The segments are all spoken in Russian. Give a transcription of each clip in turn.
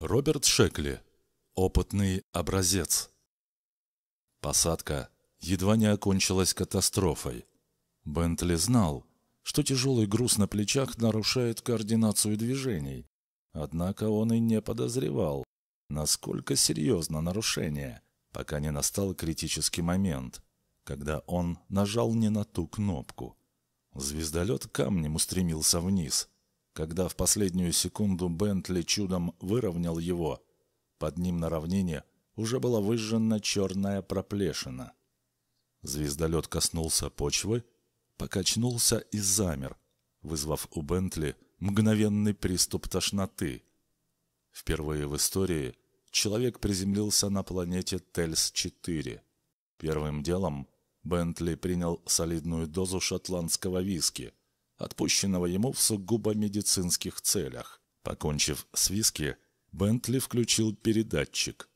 Роберт Шекли. Опытный образец. Посадка едва не окончилась катастрофой. Бентли знал, что тяжелый груз на плечах нарушает координацию движений. Однако он и не подозревал, насколько серьезно нарушение, пока не настал критический момент, когда он нажал не на ту кнопку. Звездолет камнем устремился вниз – когда в последнюю секунду Бентли чудом выровнял его, под ним на равнине уже была выжжена черная проплешина. Звездолет коснулся почвы, покачнулся и замер, вызвав у Бентли мгновенный приступ тошноты. Впервые в истории человек приземлился на планете Тельс-4. Первым делом Бентли принял солидную дозу шотландского виски – отпущенного ему в сугубо медицинских целях. Покончив с виски, Бентли включил передатчик.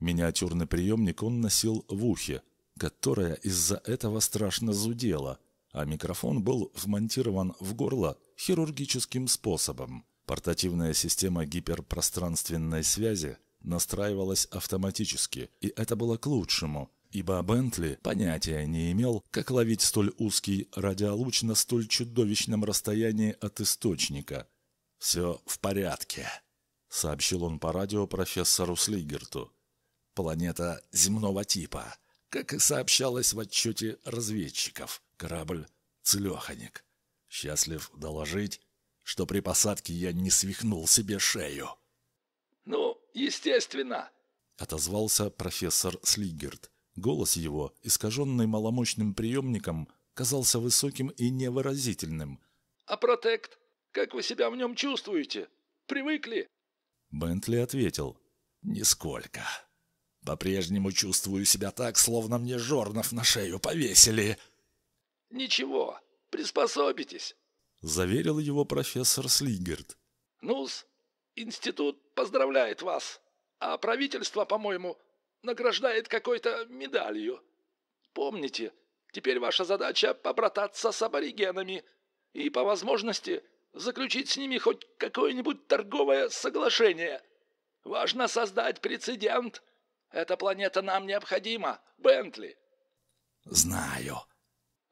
Миниатюрный приемник он носил в ухе, которое из-за этого страшно зудело, а микрофон был вмонтирован в горло хирургическим способом. Портативная система гиперпространственной связи настраивалась автоматически, и это было к лучшему – ибо Бентли понятия не имел, как ловить столь узкий радиолуч на столь чудовищном расстоянии от источника. «Все в порядке», — сообщил он по радио профессору Слигерту. «Планета земного типа, как и сообщалось в отчете разведчиков. Корабль «Целеханик». Счастлив доложить, что при посадке я не свихнул себе шею». «Ну, естественно», — отозвался профессор Слигерт. Голос его, искаженный маломощным приемником, казался высоким и невыразительным. «А протект? Как вы себя в нем чувствуете? Привыкли?» Бентли ответил. «Нисколько. По-прежнему чувствую себя так, словно мне жорнов на шею повесили». «Ничего, приспособитесь», — заверил его профессор Слигерт. «Ну-с, институт поздравляет вас, а правительство, по-моему, награждает какой-то медалью. Помните, теперь ваша задача побрататься с аборигенами и, по возможности, заключить с ними хоть какое-нибудь торговое соглашение. Важно создать прецедент. Эта планета нам необходима, Бентли. Знаю.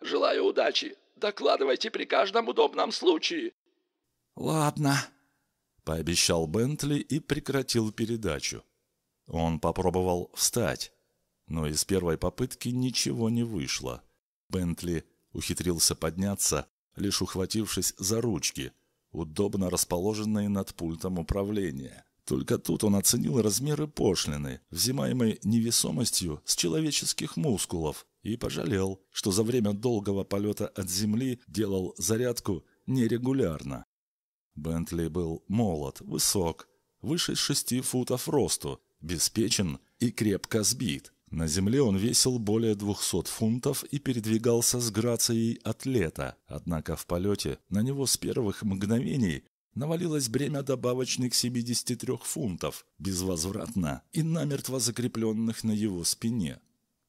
Желаю удачи. Докладывайте при каждом удобном случае. Ладно, пообещал Бентли и прекратил передачу. Он попробовал встать, но из первой попытки ничего не вышло. Бентли ухитрился подняться, лишь ухватившись за ручки, удобно расположенные над пультом управления. Только тут он оценил размеры пошлины, взимаемой невесомостью с человеческих мускулов, и пожалел, что за время долгого полета от Земли делал зарядку нерегулярно. Бентли был молод, высок, выше шести футов росту, беспечен и крепко сбит. На земле он весил более 200 фунтов и передвигался с грацией атлета, однако в полете на него с первых мгновений навалилось бремя добавочных 73 фунтов, безвозвратно и намертво закрепленных на его спине.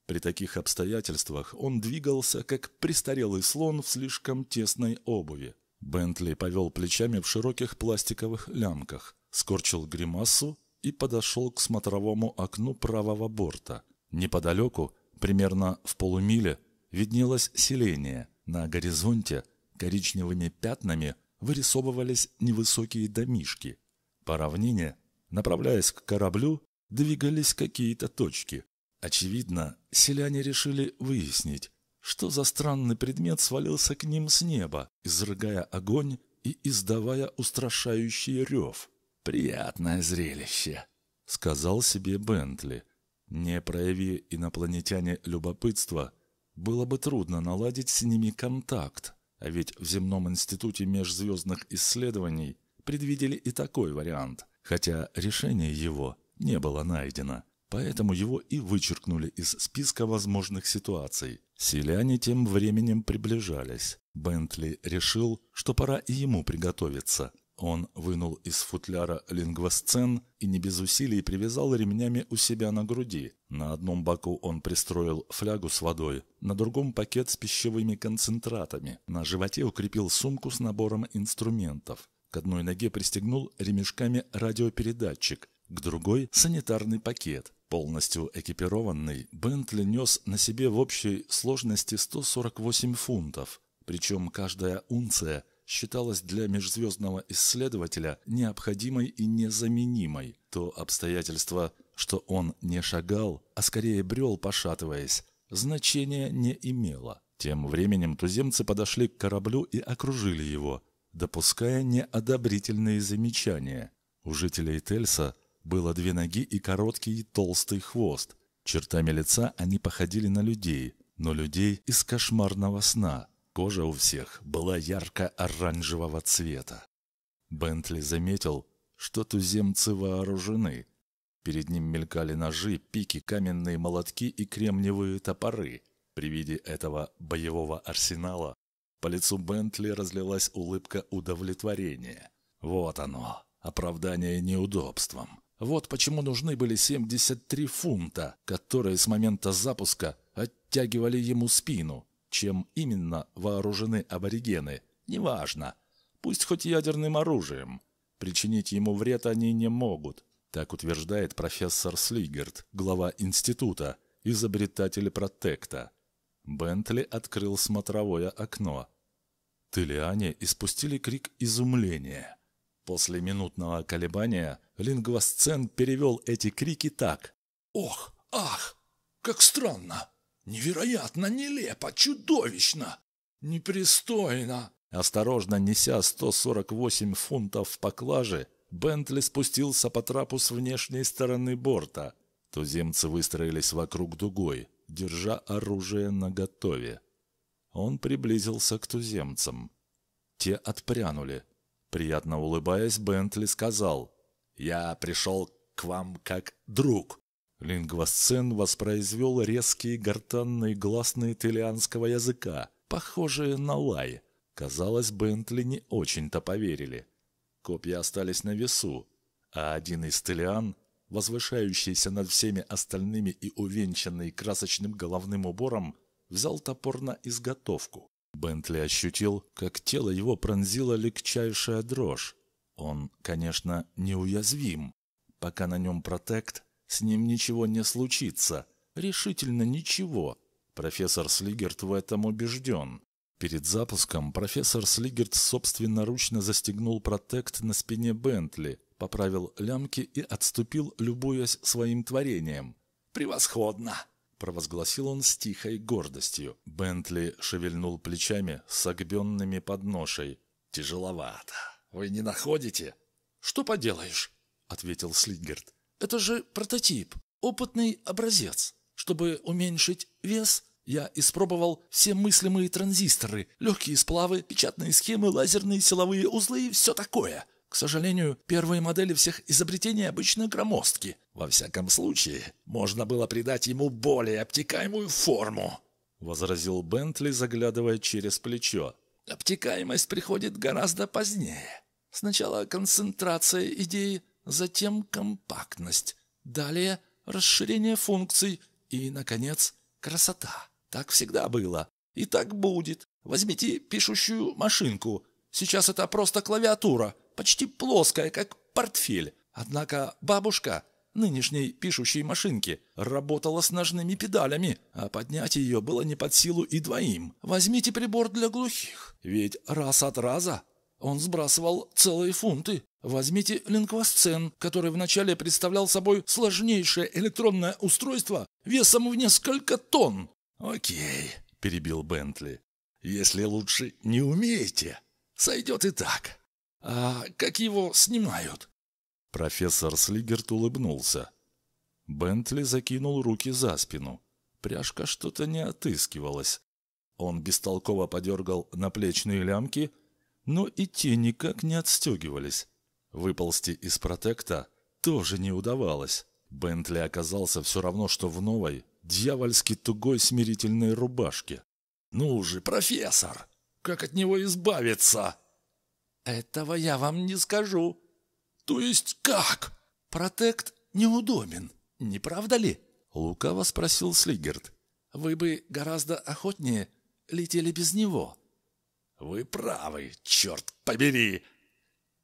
При таких обстоятельствах он двигался, как престарелый слон в слишком тесной обуви. Бентли повел плечами в широких пластиковых лямках, скорчил гримасу и подошел к смотровому окну правого борта. Неподалеку, примерно в полумиле, виднелось селение. На горизонте коричневыми пятнами вырисовывались невысокие домишки. По равнине, направляясь к кораблю, двигались какие-то точки. Очевидно, селяне решили выяснить, что за странный предмет свалился к ним с неба, изрыгая огонь и издавая устрашающий рев. «Приятное зрелище», — сказал себе Бентли. «Не прояви инопланетяне любопытства, было бы трудно наладить с ними контакт, а ведь в земном институте межзвездных исследований предвидели и такой вариант, хотя решение его не было найдено». Поэтому его и вычеркнули из списка возможных ситуаций. Селяне тем временем приближались. Бентли решил, что пора и ему приготовиться. Он вынул из футляра лингвосцен и не без усилий привязал ремнями у себя на груди. На одном боку он пристроил флягу с водой, на другом пакет с пищевыми концентратами. На животе укрепил сумку с набором инструментов. К одной ноге пристегнул ремешками радиопередатчик, к другой – санитарный пакет. Полностью экипированный, Бентли нес на себе в общей сложности 148 фунтов, причем каждая унция считалась для межзвездного исследователя необходимой и незаменимой. То обстоятельство, что он не шагал, а скорее брел, пошатываясь, значения не имело. Тем временем туземцы подошли к кораблю и окружили его, допуская неодобрительные замечания. У жителей Тельса было две ноги и короткий толстый хвост. Чертами лица они походили на людей, но людей из кошмарного сна – Кожа у всех была ярко-оранжевого цвета. Бентли заметил, что туземцы вооружены. Перед ним мелькали ножи, пики, каменные молотки и кремниевые топоры. При виде этого боевого арсенала по лицу Бентли разлилась улыбка удовлетворения. Вот оно, оправдание неудобством. Вот почему нужны были 73 фунта, которые с момента запуска оттягивали ему спину. Чем именно вооружены аборигены, неважно. Пусть хоть ядерным оружием. Причинить ему вред они не могут, так утверждает профессор Слигерт, глава института, изобретатель протекта. Бентли открыл смотровое окно. Телиане испустили крик изумления. После минутного колебания лингвосцен перевел эти крики так. «Ох, ах, как странно!» Невероятно нелепо, чудовищно, непристойно. Осторожно неся 148 фунтов в поклаже, Бентли спустился по трапу с внешней стороны борта. Туземцы выстроились вокруг дугой, держа оружие наготове. Он приблизился к туземцам. Те отпрянули. Приятно улыбаясь, Бентли сказал, «Я пришел к вам как друг. Лингвосцен воспроизвел резкие гортанные гласные итальянского языка, похожие на лай. Казалось, Бентли не очень-то поверили. Копья остались на весу, а один из телиан, возвышающийся над всеми остальными и увенчанный красочным головным убором, взял топор на изготовку. Бентли ощутил, как тело его пронзила легчайшая дрожь. Он, конечно, неуязвим. Пока на нем протект, с ним ничего не случится. Решительно ничего. Профессор Слигерт в этом убежден. Перед запуском профессор Слигерт собственноручно застегнул протект на спине Бентли, поправил лямки и отступил, любуясь своим творением. «Превосходно!» – провозгласил он с тихой гордостью. Бентли шевельнул плечами, согбенными под ношей. «Тяжеловато. Вы не находите?» «Что поделаешь?» – ответил Слигерт. Это же прототип, опытный образец. Чтобы уменьшить вес, я испробовал все мыслимые транзисторы, легкие сплавы, печатные схемы, лазерные силовые узлы и все такое. К сожалению, первые модели всех изобретений обычно громоздки. Во всяком случае, можно было придать ему более обтекаемую форму. — возразил Бентли, заглядывая через плечо. «Обтекаемость приходит гораздо позднее. Сначала концентрация идеи, затем компактность, далее расширение функций и, наконец, красота. Так всегда было. И так будет. Возьмите пишущую машинку. Сейчас это просто клавиатура, почти плоская, как портфель. Однако бабушка нынешней пишущей машинки работала с ножными педалями, а поднять ее было не под силу и двоим. Возьмите прибор для глухих, ведь раз от раза он сбрасывал целые фунты. Возьмите линквосцен, который вначале представлял собой сложнейшее электронное устройство весом в несколько тонн. «Окей», — перебил Бентли, — «если лучше не умеете, сойдет и так. А как его снимают?» Профессор Слигерт улыбнулся. Бентли закинул руки за спину. Пряжка что-то не отыскивалась. Он бестолково подергал наплечные лямки, но и те никак не отстегивались. Выползти из протекта тоже не удавалось. Бентли оказался все равно, что в новой, дьявольски тугой смирительной рубашке. «Ну же, профессор! Как от него избавиться?» «Этого я вам не скажу». «То есть как?» «Протект неудобен, не правда ли?» Лукаво спросил Слигерт. «Вы бы гораздо охотнее летели без него». «Вы правы, черт побери!»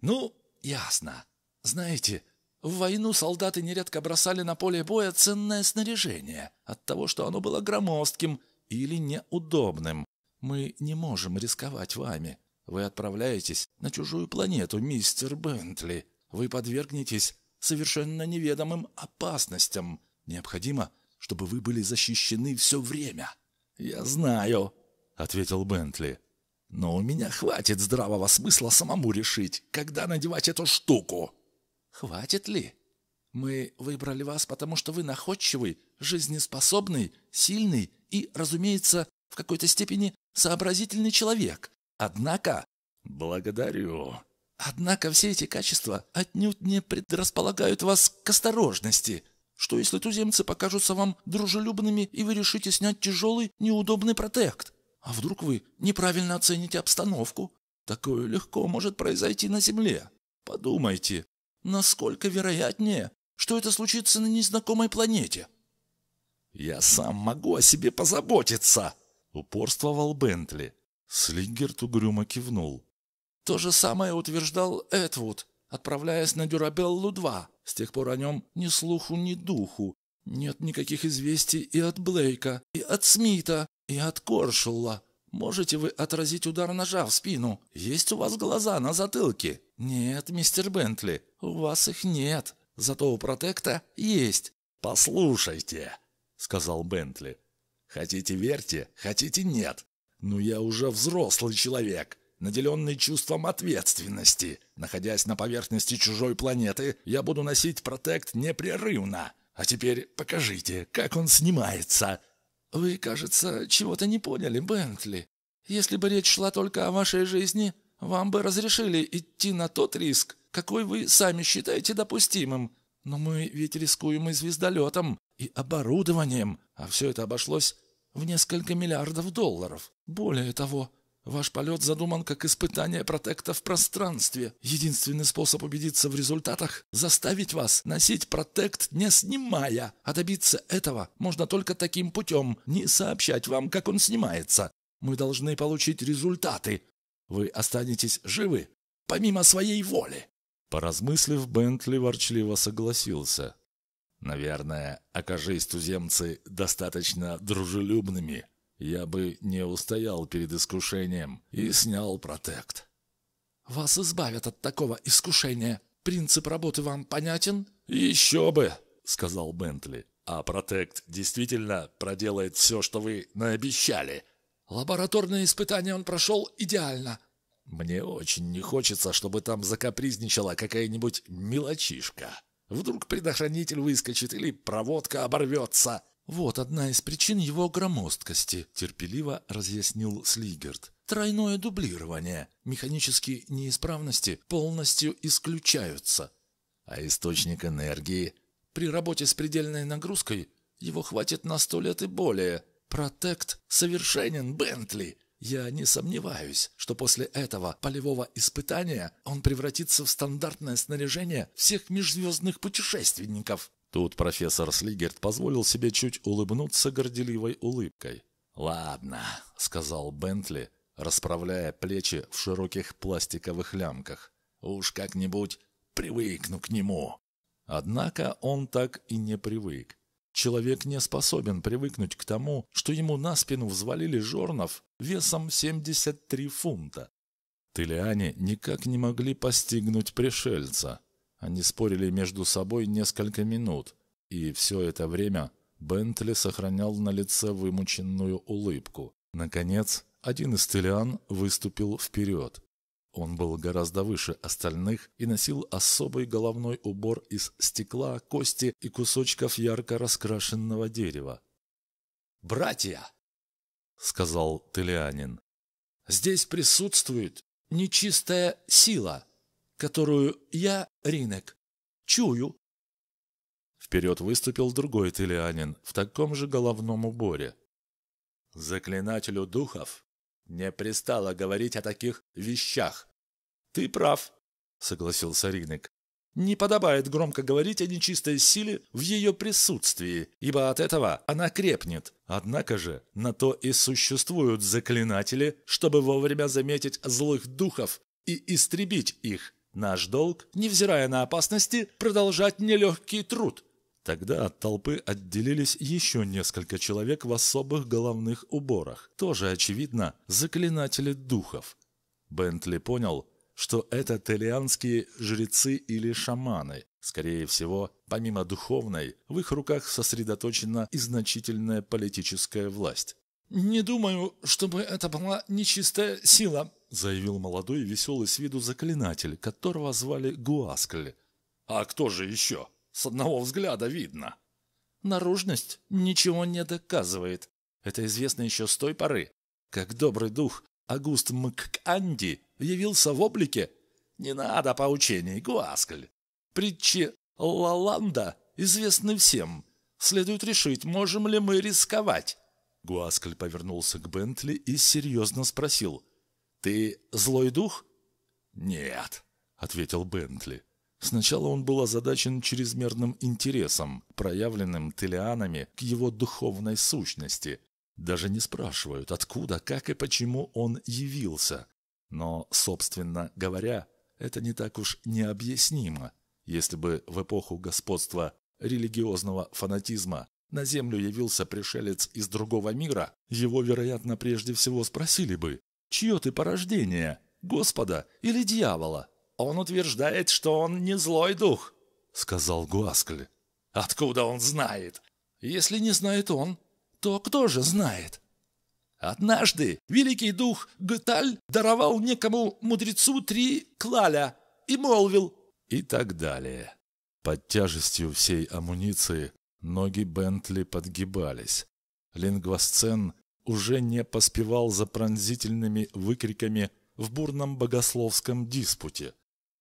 «Ну, Ясно. Знаете, в войну солдаты нередко бросали на поле боя ценное снаряжение от того, что оно было громоздким или неудобным. Мы не можем рисковать вами. Вы отправляетесь на чужую планету, мистер Бентли. Вы подвергнетесь совершенно неведомым опасностям. Необходимо, чтобы вы были защищены все время». «Я знаю», — ответил Бентли. Но у меня хватит здравого смысла самому решить, когда надевать эту штуку. Хватит ли? Мы выбрали вас, потому что вы находчивый, жизнеспособный, сильный и, разумеется, в какой-то степени сообразительный человек. Однако... Благодарю. Однако все эти качества отнюдь не предрасполагают вас к осторожности. Что если туземцы покажутся вам дружелюбными, и вы решите снять тяжелый, неудобный протект? А вдруг вы неправильно оцените обстановку? Такое легко может произойти на Земле. Подумайте, насколько вероятнее, что это случится на незнакомой планете?» «Я сам могу о себе позаботиться!» — упорствовал Бентли. Слиггерт угрюмо кивнул. «То же самое утверждал Эдвуд, отправляясь на Дюрабеллу-2. С тех пор о нем ни слуху, ни духу. Нет никаких известий и от Блейка, и от Смита, и от коршула. Можете вы отразить удар ножа в спину? Есть у вас глаза на затылке? Нет, мистер Бентли, у вас их нет. Зато у протекта есть. Послушайте, сказал Бентли. Хотите верьте, хотите нет. Но я уже взрослый человек, наделенный чувством ответственности. Находясь на поверхности чужой планеты, я буду носить протект непрерывно. А теперь покажите, как он снимается. «Вы, кажется, чего-то не поняли, Бентли. Если бы речь шла только о вашей жизни, вам бы разрешили идти на тот риск, какой вы сами считаете допустимым. Но мы ведь рискуем и звездолетом, и оборудованием, а все это обошлось в несколько миллиардов долларов. Более того, Ваш полет задуман как испытание протекта в пространстве. Единственный способ убедиться в результатах – заставить вас носить протект, не снимая. А добиться этого можно только таким путем, не сообщать вам, как он снимается. Мы должны получить результаты. Вы останетесь живы, помимо своей воли». Поразмыслив, Бентли ворчливо согласился. «Наверное, окажись туземцы достаточно дружелюбными, я бы не устоял перед искушением и снял протект. Вас избавят от такого искушения. Принцип работы вам понятен? Еще бы, сказал Бентли. А протект действительно проделает все, что вы наобещали. Лабораторные испытания он прошел идеально. Мне очень не хочется, чтобы там закапризничала какая-нибудь мелочишка. Вдруг предохранитель выскочит или проводка оборвется. «Вот одна из причин его громоздкости», – терпеливо разъяснил Слигерт. «Тройное дублирование. Механические неисправности полностью исключаются». «А источник энергии?» «При работе с предельной нагрузкой его хватит на сто лет и более. Протект совершенен, Бентли!» Я не сомневаюсь, что после этого полевого испытания он превратится в стандартное снаряжение всех межзвездных путешественников. Тут профессор Слигерт позволил себе чуть улыбнуться горделивой улыбкой. «Ладно», — сказал Бентли, расправляя плечи в широких пластиковых лямках. «Уж как-нибудь привыкну к нему». Однако он так и не привык. Человек не способен привыкнуть к тому, что ему на спину взвалили жорнов весом 73 фунта. Телиане никак не могли постигнуть пришельца. Они спорили между собой несколько минут, и все это время Бентли сохранял на лице вымученную улыбку. Наконец, один из Телиан выступил вперед. Он был гораздо выше остальных и носил особый головной убор из стекла, кости и кусочков ярко раскрашенного дерева. «Братья!» — сказал Телианин. «Здесь присутствует нечистая сила!» которую я, Ринек, чую. Вперед выступил другой Телианин в таком же головном уборе. Заклинателю духов не пристало говорить о таких вещах. Ты прав, согласился Ринек. Не подобает громко говорить о нечистой силе в ее присутствии, ибо от этого она крепнет. Однако же на то и существуют заклинатели, чтобы вовремя заметить злых духов и истребить их. Наш долг, невзирая на опасности, продолжать нелегкий труд. Тогда от толпы отделились еще несколько человек в особых головных уборах, тоже, очевидно, заклинатели духов. Бентли понял, что это телианские жрецы или шаманы. Скорее всего, помимо духовной, в их руках сосредоточена и значительная политическая власть. «Не думаю, чтобы это была нечистая сила», — заявил молодой веселый с виду заклинатель, которого звали Гуаскль. «А кто же еще? С одного взгляда видно». «Наружность ничего не доказывает. Это известно еще с той поры, как добрый дух Агуст Мканди явился в облике. Не надо поучений, Гуаскль. Притчи Лаланда известны всем. Следует решить, можем ли мы рисковать». Гуаскаль повернулся к Бентли и серьезно спросил. «Ты злой дух?» «Нет», — ответил Бентли. Сначала он был озадачен чрезмерным интересом, проявленным Телианами к его духовной сущности. Даже не спрашивают, откуда, как и почему он явился. Но, собственно говоря, это не так уж необъяснимо. Если бы в эпоху господства религиозного фанатизма на Землю явился пришелец из другого мира, его, вероятно, прежде всего спросили бы, чье ты порождение, Господа или дьявола? Он утверждает, что он не злой дух, сказал Гуаскль. Откуда он знает? Если не знает он, то кто же знает? Однажды великий дух Гталь даровал некому мудрецу три клаля и молвил и так далее. Под тяжестью всей амуниции Ноги Бентли подгибались. Лингвасцен уже не поспевал за пронзительными выкриками в бурном богословском диспуте.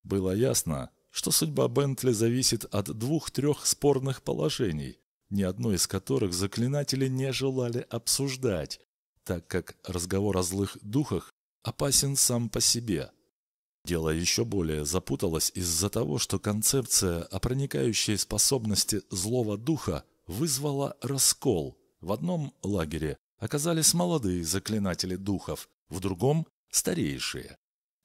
Было ясно, что судьба Бентли зависит от двух-трех спорных положений, ни одно из которых заклинатели не желали обсуждать, так как разговор о злых духах опасен сам по себе – Дело еще более запуталось из-за того, что концепция о проникающей способности злого духа вызвала раскол. В одном лагере оказались молодые заклинатели духов, в другом – старейшие.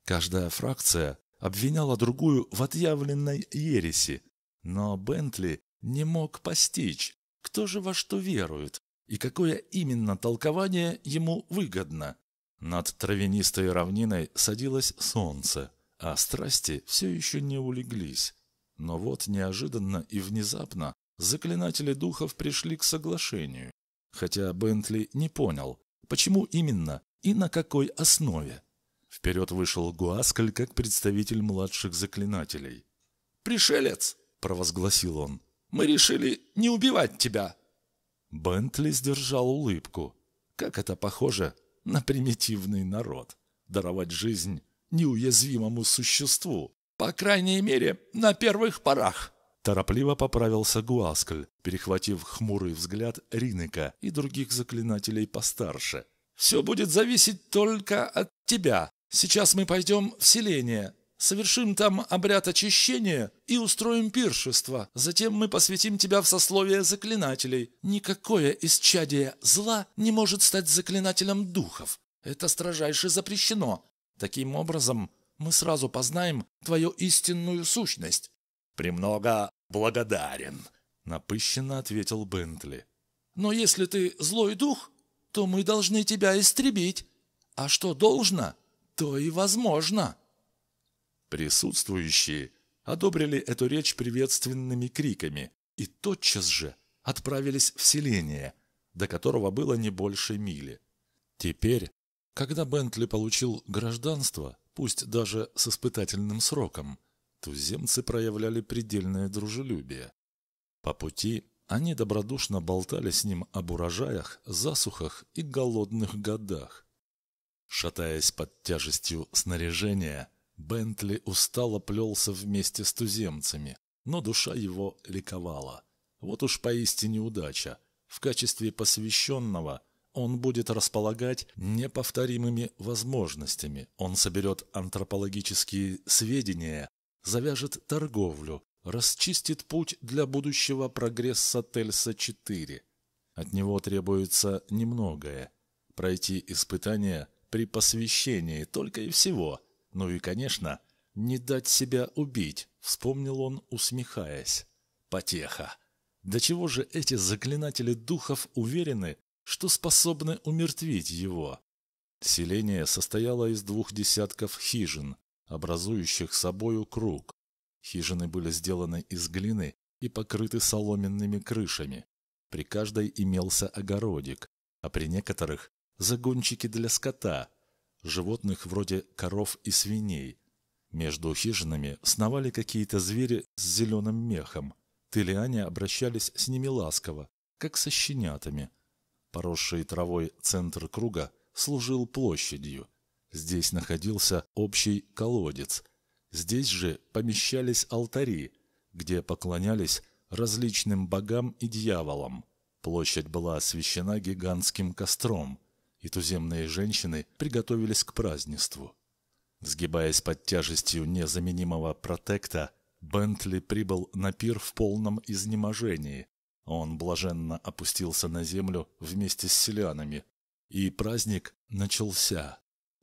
Каждая фракция обвиняла другую в отъявленной ереси, но Бентли не мог постичь, кто же во что верует и какое именно толкование ему выгодно – над травянистой равниной садилось солнце, а страсти все еще не улеглись. Но вот неожиданно и внезапно заклинатели духов пришли к соглашению. Хотя Бентли не понял, почему именно и на какой основе. Вперед вышел Гуаскаль как представитель младших заклинателей. «Пришелец!» – провозгласил он. «Мы решили не убивать тебя!» Бентли сдержал улыбку. Как это похоже на примитивный народ, даровать жизнь неуязвимому существу, по крайней мере, на первых порах. Торопливо поправился Гуаскль, перехватив хмурый взгляд Ринека и других заклинателей постарше. «Все будет зависеть только от тебя. Сейчас мы пойдем в селение, совершим там обряд очищения и устроим пиршество. Затем мы посвятим тебя в сословие заклинателей. Никакое исчадие зла не может стать заклинателем духов. Это строжайше запрещено. Таким образом, мы сразу познаем твою истинную сущность». «Премного благодарен», — напыщенно ответил Бентли. «Но если ты злой дух, то мы должны тебя истребить. А что должно, то и возможно». Присутствующие одобрили эту речь приветственными криками и тотчас же отправились в селение, до которого было не больше мили. Теперь, когда Бентли получил гражданство, пусть даже с испытательным сроком, туземцы проявляли предельное дружелюбие. По пути они добродушно болтали с ним об урожаях, засухах и голодных годах. Шатаясь под тяжестью снаряжения, Бентли устало плелся вместе с туземцами, но душа его ликовала. Вот уж поистине удача. В качестве посвященного он будет располагать неповторимыми возможностями. Он соберет антропологические сведения, завяжет торговлю, расчистит путь для будущего прогресса Тельса-4. От него требуется немногое. Пройти испытания при посвящении только и всего – ну и, конечно, не дать себя убить, вспомнил он, усмехаясь. Потеха. До чего же эти заклинатели духов уверены, что способны умертвить его? Селение состояло из двух десятков хижин, образующих собою круг. Хижины были сделаны из глины и покрыты соломенными крышами. При каждой имелся огородик, а при некоторых – загончики для скота – животных вроде коров и свиней. Между хижинами сновали какие-то звери с зеленым мехом. Тылиане обращались с ними ласково, как со щенятами. Поросший травой центр круга служил площадью. Здесь находился общий колодец. Здесь же помещались алтари, где поклонялись различным богам и дьяволам. Площадь была освящена гигантским костром – и туземные женщины приготовились к празднеству. Сгибаясь под тяжестью незаменимого протекта, Бентли прибыл на пир в полном изнеможении. Он блаженно опустился на землю вместе с селянами. И праздник начался.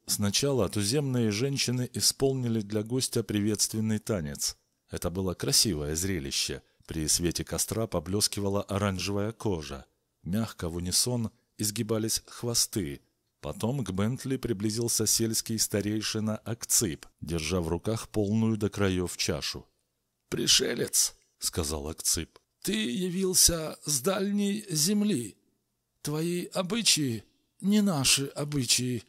Сначала туземные женщины исполнили для гостя приветственный танец. Это было красивое зрелище. При свете костра поблескивала оранжевая кожа. Мягко в унисон изгибались хвосты. Потом к Бентли приблизился сельский старейшина Акцип, держа в руках полную до краев чашу. «Пришелец», — сказал Акцип, — «ты явился с дальней земли. Твои обычаи не наши обычаи.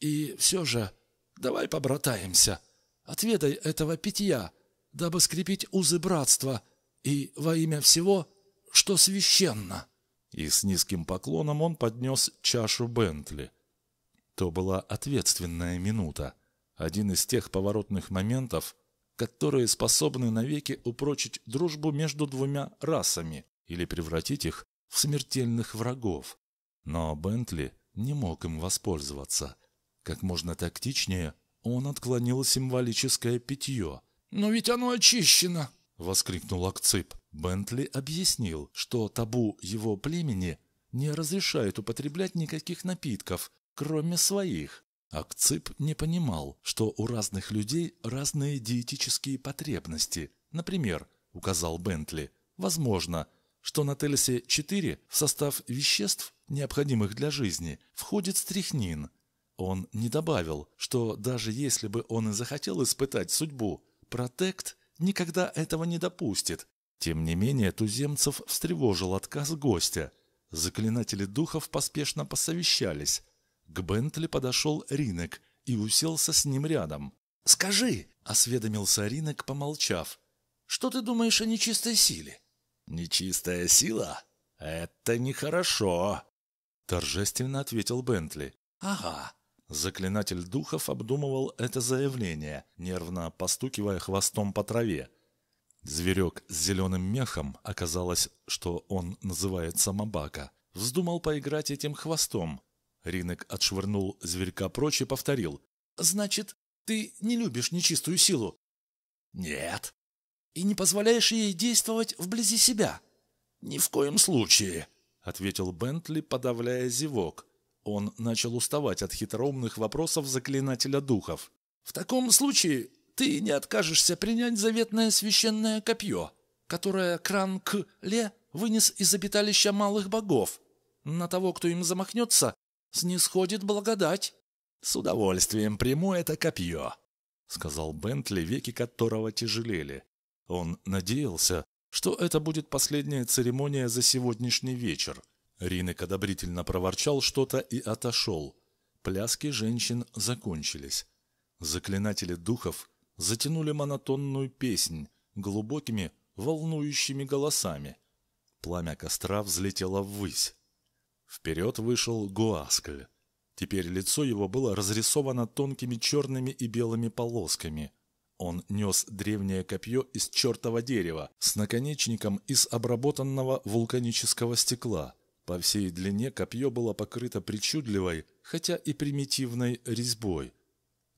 И все же давай побратаемся. Отведай этого питья, дабы скрепить узы братства, и во имя всего, что священно». И с низким поклоном он поднес чашу Бентли. То была ответственная минута. Один из тех поворотных моментов, которые способны навеки упрочить дружбу между двумя расами или превратить их в смертельных врагов. Но Бентли не мог им воспользоваться. Как можно тактичнее он отклонил символическое питье. «Но ведь оно очищено!» воскликнул Акцип. Бентли объяснил, что табу его племени не разрешает употреблять никаких напитков, кроме своих. Акцип не понимал, что у разных людей разные диетические потребности. Например, указал Бентли, возможно, что на Телесе-4 в состав веществ, необходимых для жизни, входит стрихнин. Он не добавил, что даже если бы он и захотел испытать судьбу, протект никогда этого не допустит. Тем не менее, туземцев встревожил отказ гостя. Заклинатели духов поспешно посовещались. К Бентли подошел Ринек и уселся с ним рядом. «Скажи!» – осведомился Ринек, помолчав. «Что ты думаешь о нечистой силе?» «Нечистая сила? Это нехорошо!» – торжественно ответил Бентли. «Ага, Заклинатель духов обдумывал это заявление, нервно постукивая хвостом по траве. Зверек с зеленым мехом, оказалось, что он называется Мабака, вздумал поиграть этим хвостом. Ринок отшвырнул зверька прочь и повторил. «Значит, ты не любишь нечистую силу?» «Нет». «И не позволяешь ей действовать вблизи себя?» «Ни в коем случае», — ответил Бентли, подавляя зевок. Он начал уставать от хитроумных вопросов заклинателя духов. «В таком случае ты не откажешься принять заветное священное копье, которое Кран-К-Ле вынес из обиталища малых богов. На того, кто им замахнется, снисходит благодать». «С удовольствием приму это копье», — сказал Бентли, веки которого тяжелели. Он надеялся, что это будет последняя церемония за сегодняшний вечер. Ринок одобрительно проворчал что-то и отошел. Пляски женщин закончились. Заклинатели духов затянули монотонную песнь глубокими, волнующими голосами. Пламя костра взлетело ввысь. Вперед вышел Гуаскль. Теперь лицо его было разрисовано тонкими черными и белыми полосками. Он нес древнее копье из чертова дерева с наконечником из обработанного вулканического стекла – по всей длине копье было покрыто причудливой, хотя и примитивной резьбой.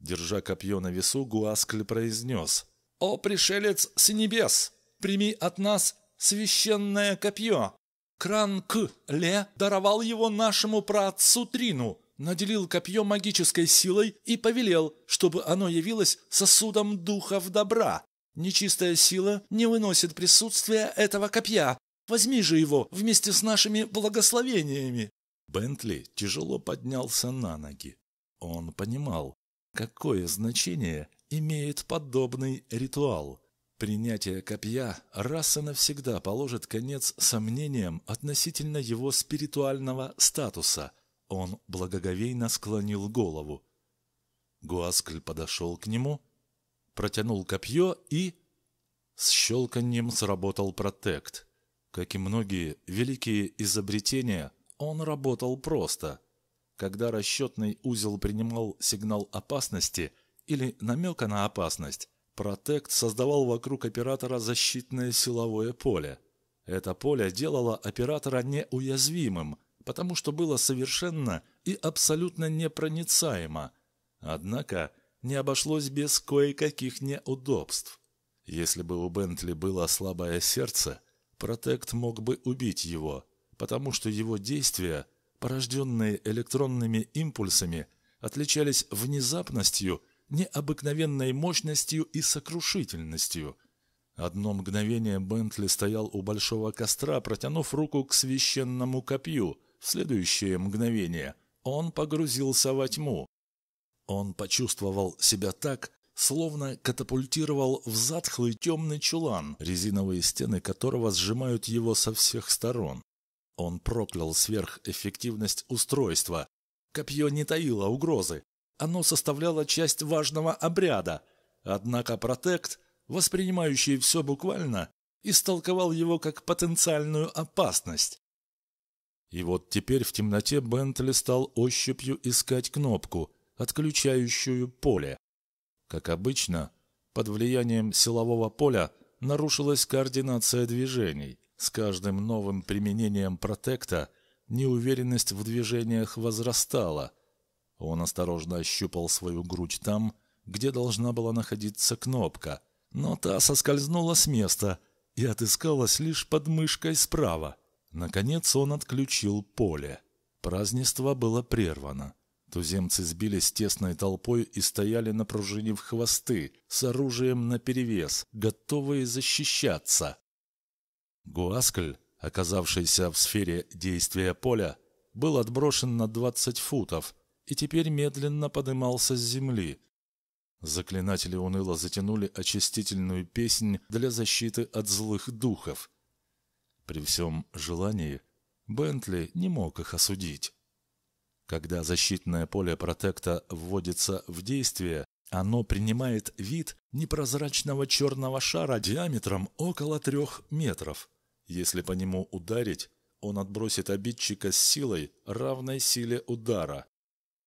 Держа копье на весу, Гуаскль произнес «О, пришелец с небес! Прими от нас священное копье! Кранк-Ле даровал его нашему праотцу Трину, наделил копье магической силой и повелел, чтобы оно явилось сосудом духов добра. Нечистая сила не выносит присутствия этого копья, Возьми же его вместе с нашими благословениями!» Бентли тяжело поднялся на ноги. Он понимал, какое значение имеет подобный ритуал. Принятие копья раз и навсегда положит конец сомнениям относительно его спиритуального статуса. Он благоговейно склонил голову. Гуаскль подошел к нему, протянул копье и... С щелканьем сработал протект. Как и многие великие изобретения, он работал просто. Когда расчетный узел принимал сигнал опасности или намека на опасность, Протект создавал вокруг оператора защитное силовое поле. Это поле делало оператора неуязвимым, потому что было совершенно и абсолютно непроницаемо. Однако не обошлось без кое-каких неудобств. Если бы у Бентли было слабое сердце – Протект мог бы убить его, потому что его действия, порожденные электронными импульсами, отличались внезапностью, необыкновенной мощностью и сокрушительностью. Одно мгновение Бентли стоял у большого костра, протянув руку к священному копью. В следующее мгновение он погрузился во тьму. Он почувствовал себя так, словно катапультировал в затхлый темный чулан, резиновые стены которого сжимают его со всех сторон. Он проклял сверхэффективность устройства. Копье не таило угрозы. Оно составляло часть важного обряда. Однако протект, воспринимающий все буквально, истолковал его как потенциальную опасность. И вот теперь в темноте Бентли стал ощупью искать кнопку, отключающую поле. Как обычно, под влиянием силового поля нарушилась координация движений. С каждым новым применением протекта неуверенность в движениях возрастала. Он осторожно ощупал свою грудь там, где должна была находиться кнопка, но та соскользнула с места и отыскалась лишь под мышкой справа. Наконец он отключил поле. Празднество было прервано. Туземцы сбились тесной толпой и стояли на пружине в хвосты, с оружием наперевес, готовые защищаться. Гуаскль, оказавшийся в сфере действия поля, был отброшен на 20 футов и теперь медленно подымался с земли. Заклинатели уныло затянули очистительную песнь для защиты от злых духов. При всем желании Бентли не мог их осудить. Когда защитное поле протекта вводится в действие, оно принимает вид непрозрачного черного шара диаметром около трех метров. Если по нему ударить, он отбросит обидчика с силой, равной силе удара.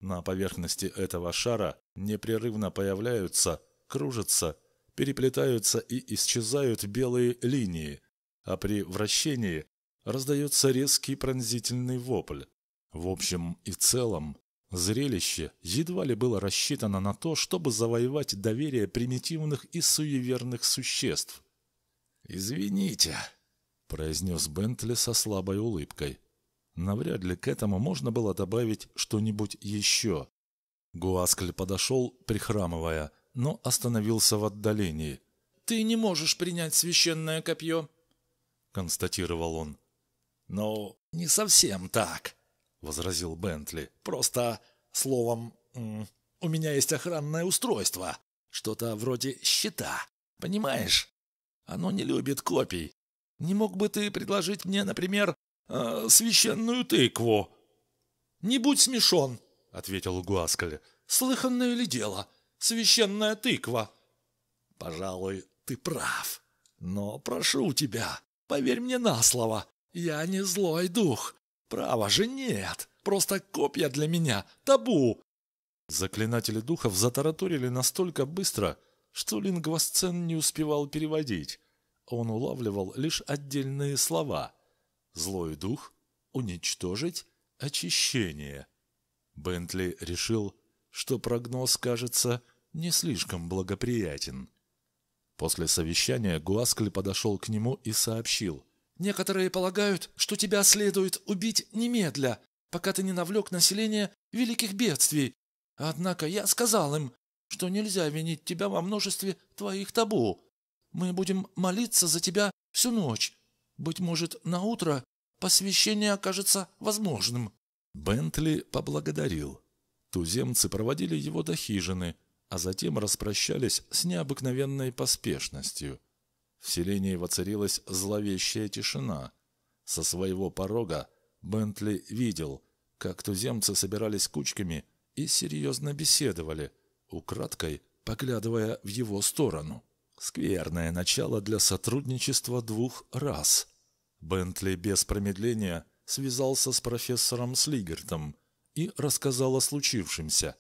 На поверхности этого шара непрерывно появляются, кружатся, переплетаются и исчезают белые линии, а при вращении раздается резкий пронзительный вопль. В общем и целом, зрелище едва ли было рассчитано на то, чтобы завоевать доверие примитивных и суеверных существ. «Извините», – произнес Бентли со слабой улыбкой. Навряд ли к этому можно было добавить что-нибудь еще. Гуаскль подошел, прихрамывая, но остановился в отдалении. «Ты не можешь принять священное копье», – констатировал он. «Но не совсем так», возразил Бентли. «Просто, словом, у меня есть охранное устройство. Что-то вроде щита. Понимаешь? Оно не любит копий. Не мог бы ты предложить мне, например, э, священную тыкву?» «Не будь смешон», — ответил Гуаскаль. «Слыханное ли дело? Священная тыква». «Пожалуй, ты прав. Но прошу тебя, поверь мне на слово, я не злой дух. «Право же нет! Просто копья для меня! Табу!» Заклинатели духов затараторили настолько быстро, что лингвосцен не успевал переводить. Он улавливал лишь отдельные слова. «Злой дух», «уничтожить», «очищение». Бентли решил, что прогноз, кажется, не слишком благоприятен. После совещания Гуаскли подошел к нему и сообщил. Некоторые полагают, что тебя следует убить немедля, пока ты не навлек население великих бедствий. Однако я сказал им, что нельзя винить тебя во множестве твоих табу. Мы будем молиться за тебя всю ночь. Быть может, на утро посвящение окажется возможным». Бентли поблагодарил. Туземцы проводили его до хижины, а затем распрощались с необыкновенной поспешностью. В селении воцарилась зловещая тишина. Со своего порога Бентли видел, как туземцы собирались кучками и серьезно беседовали, украдкой поглядывая в его сторону. Скверное начало для сотрудничества двух рас. Бентли без промедления связался с профессором Слигертом и рассказал о случившемся.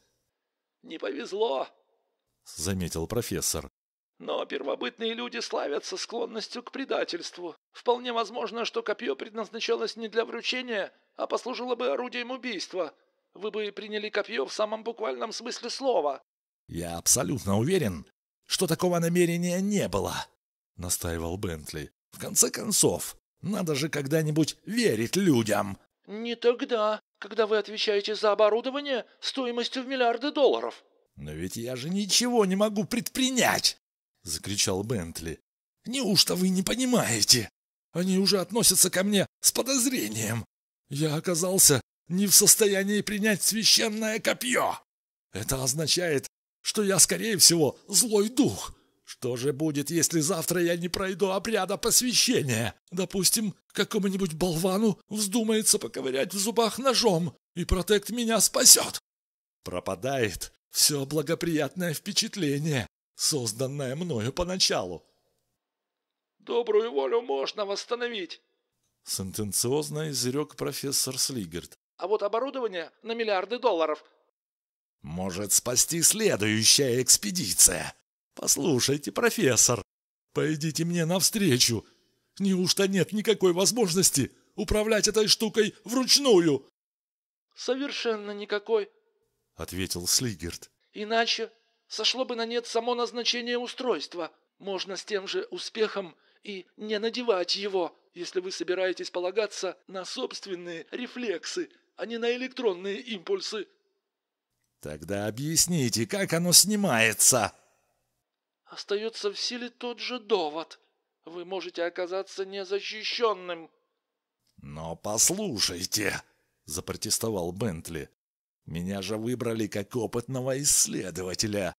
«Не повезло», — заметил профессор. Но первобытные люди славятся склонностью к предательству. Вполне возможно, что копье предназначалось не для вручения, а послужило бы орудием убийства. Вы бы приняли копье в самом буквальном смысле слова». «Я абсолютно уверен, что такого намерения не было», — настаивал Бентли. «В конце концов, надо же когда-нибудь верить людям». «Не тогда, когда вы отвечаете за оборудование стоимостью в миллиарды долларов». «Но ведь я же ничего не могу предпринять!» закричал Бентли. «Неужто вы не понимаете? Они уже относятся ко мне с подозрением. Я оказался не в состоянии принять священное копье. Это означает, что я, скорее всего, злой дух. Что же будет, если завтра я не пройду обряда посвящения? Допустим, какому-нибудь болвану вздумается поковырять в зубах ножом, и протект меня спасет. Пропадает все благоприятное впечатление, созданное мною поначалу. «Добрую волю можно восстановить», – сентенциозно изрек профессор Слигерт. «А вот оборудование на миллиарды долларов». «Может спасти следующая экспедиция. Послушайте, профессор, пойдите мне навстречу. Неужто нет никакой возможности управлять этой штукой вручную?» «Совершенно никакой», — ответил Слигерт. «Иначе сошло бы на нет само назначение устройства. Можно с тем же успехом и не надевать его, если вы собираетесь полагаться на собственные рефлексы, а не на электронные импульсы. Тогда объясните, как оно снимается? Остается в силе тот же довод. Вы можете оказаться незащищенным. Но послушайте, запротестовал Бентли. Меня же выбрали как опытного исследователя.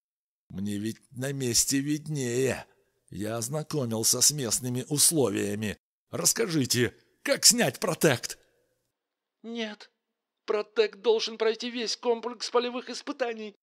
Мне ведь на месте виднее. Я ознакомился с местными условиями. Расскажите, как снять протект? Нет. Протект должен пройти весь комплекс полевых испытаний.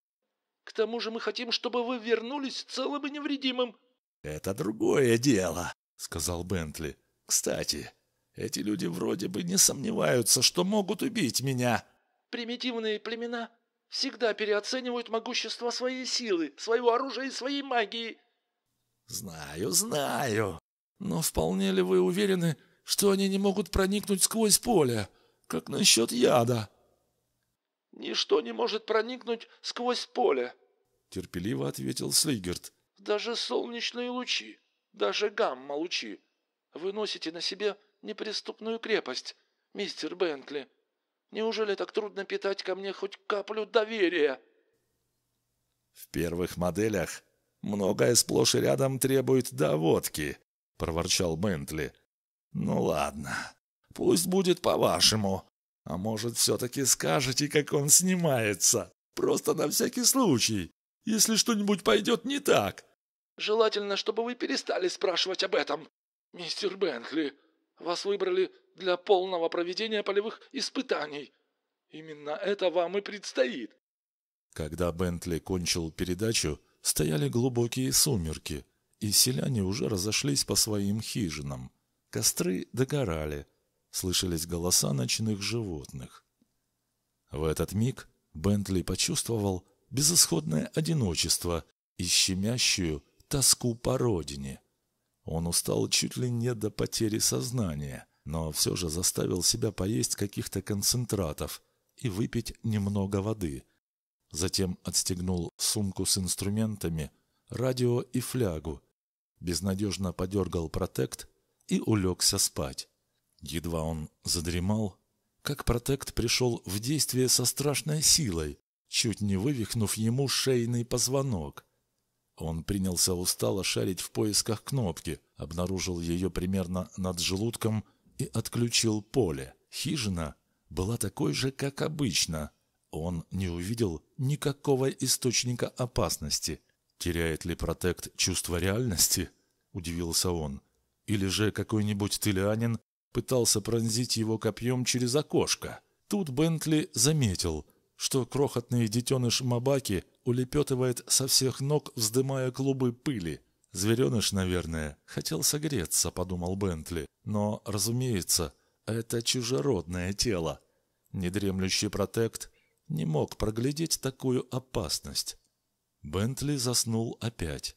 К тому же мы хотим, чтобы вы вернулись целым и невредимым. Это другое дело, сказал Бентли. Кстати, эти люди вроде бы не сомневаются, что могут убить меня. Примитивные племена всегда переоценивают могущество своей силы, своего оружия и своей магии». «Знаю, знаю. Но вполне ли вы уверены, что они не могут проникнуть сквозь поле? Как насчет яда?» «Ничто не может проникнуть сквозь поле», — терпеливо ответил Слигерт. «Даже солнечные лучи, даже гамма-лучи. Вы носите на себе неприступную крепость, мистер Бентли. Неужели так трудно питать ко мне хоть каплю доверия?» «В первых моделях многое сплошь и рядом требует доводки», — проворчал Бентли. «Ну ладно, пусть будет по-вашему. А может, все-таки скажете, как он снимается? Просто на всякий случай, если что-нибудь пойдет не так». «Желательно, чтобы вы перестали спрашивать об этом. Мистер Бентли, вас выбрали для полного проведения полевых испытаний. Именно это вам и предстоит. Когда Бентли кончил передачу, стояли глубокие сумерки, и селяне уже разошлись по своим хижинам. Костры догорали, слышались голоса ночных животных. В этот миг Бентли почувствовал безысходное одиночество и щемящую тоску по родине. Он устал чуть ли не до потери сознания – но все же заставил себя поесть каких-то концентратов и выпить немного воды. Затем отстегнул сумку с инструментами, радио и флягу, безнадежно подергал протект и улегся спать. Едва он задремал, как протект пришел в действие со страшной силой, чуть не вывихнув ему шейный позвонок. Он принялся устало шарить в поисках кнопки, обнаружил ее примерно над желудком и отключил поле. Хижина была такой же, как обычно. Он не увидел никакого источника опасности. «Теряет ли протект чувство реальности?» – удивился он. «Или же какой-нибудь тылянин пытался пронзить его копьем через окошко?» Тут Бентли заметил, что крохотный детеныш Мабаки улепетывает со всех ног, вздымая клубы пыли – «Звереныш, наверное, хотел согреться», — подумал Бентли. «Но, разумеется, это чужеродное тело. Недремлющий протект не мог проглядеть такую опасность». Бентли заснул опять.